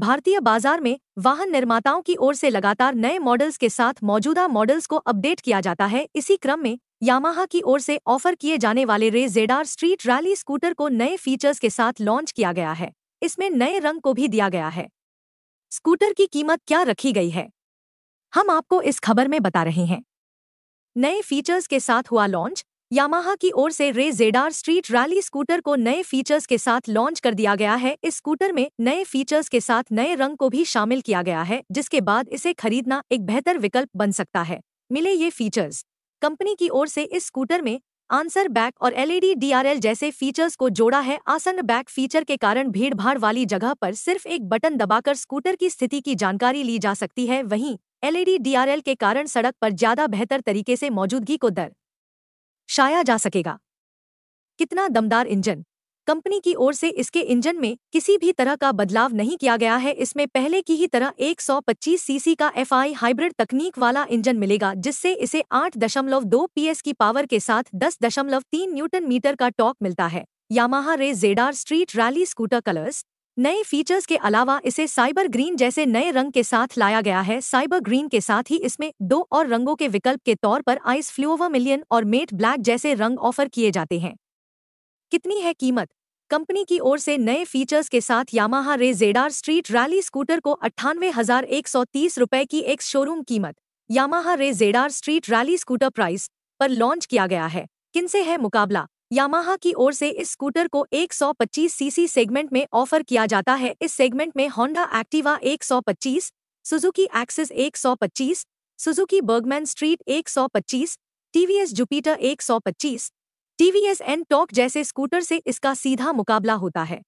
भारतीय बाजार में वाहन निर्माताओं की ओर से लगातार नए मॉडल्स के साथ मौजूदा मॉडल्स को अपडेट किया जाता है इसी क्रम में यामाहा की ओर से ऑफर किए जाने वाले रे जेडार स्ट्रीट रैली स्कूटर को नए फीचर्स के साथ लॉन्च किया गया है इसमें नए रंग को भी दिया गया है स्कूटर की कीमत क्या रखी गई है हम आपको इस खबर में बता रहे हैं नए फीचर्स के साथ हुआ लॉन्च यामाहा की ओर से रे जेडार स्ट्रीट रैली स्कूटर को नए फीचर्स के साथ लॉन्च कर दिया गया है इस स्कूटर में नए फीचर्स के साथ नए रंग को भी शामिल किया गया है जिसके बाद इसे खरीदना एक बेहतर विकल्प बन सकता है मिले ये फीचर्स कंपनी की ओर से इस स्कूटर में आंसर बैक और एलईडी डीआरएल जैसे फीचर्स को जोड़ा है आसन बैक फीचर के कारण भीड़भाड़ वाली जगह पर सिर्फ एक बटन दबाकर स्कूटर की स्थिति की जानकारी ली जा सकती है वहीं एलईडी डीआरएल के कारण सड़क पर ज्यादा बेहतर तरीके से मौजूदगी को दर शाया जा सकेगा कितना दमदार इंजन कंपनी की ओर से इसके इंजन में किसी भी तरह का बदलाव नहीं किया गया है इसमें पहले की ही तरह 125 सीसी का एफआई हाइब्रिड तकनीक वाला इंजन मिलेगा जिससे इसे 8.2 पीएस की पावर के साथ 10.3 न्यूटन मीटर का टॉक मिलता है Yamaha Ray ZR street rally scooter colours नए फीचर्स के अलावा इसे साइबर ग्रीन जैसे नए रंग के साथ लाया गया है साइबर ग्रीन के साथ ही इसमें दो और रंगों के विकल्प के तौर पर आइस फ्लूवा मिलियन और मेट ब्लैक जैसे रंग ऑफर किए जाते हैं कितनी है कीमत कंपनी की ओर से नए फीचर्स के साथ Yamaha Ray ZR street rally scooter को अट्ठानवे हजार एक सौ तीस रुपए की एक शोरूम कीमत Yamaha Ray ZR street rally scooter price पर लॉन्च किया गया है किनसे है मुकाबला यामाहा की ओर से इस स्कूटर को 125 सीसी सेगमेंट में ऑफर किया जाता है इस सेगमेंट में Honda Activa 125, Suzuki Access 125, Suzuki Burgman Street 125, TVS Jupiter 125, TVS NTorq जैसे स्कूटर से इसका सीधा मुकाबला होता है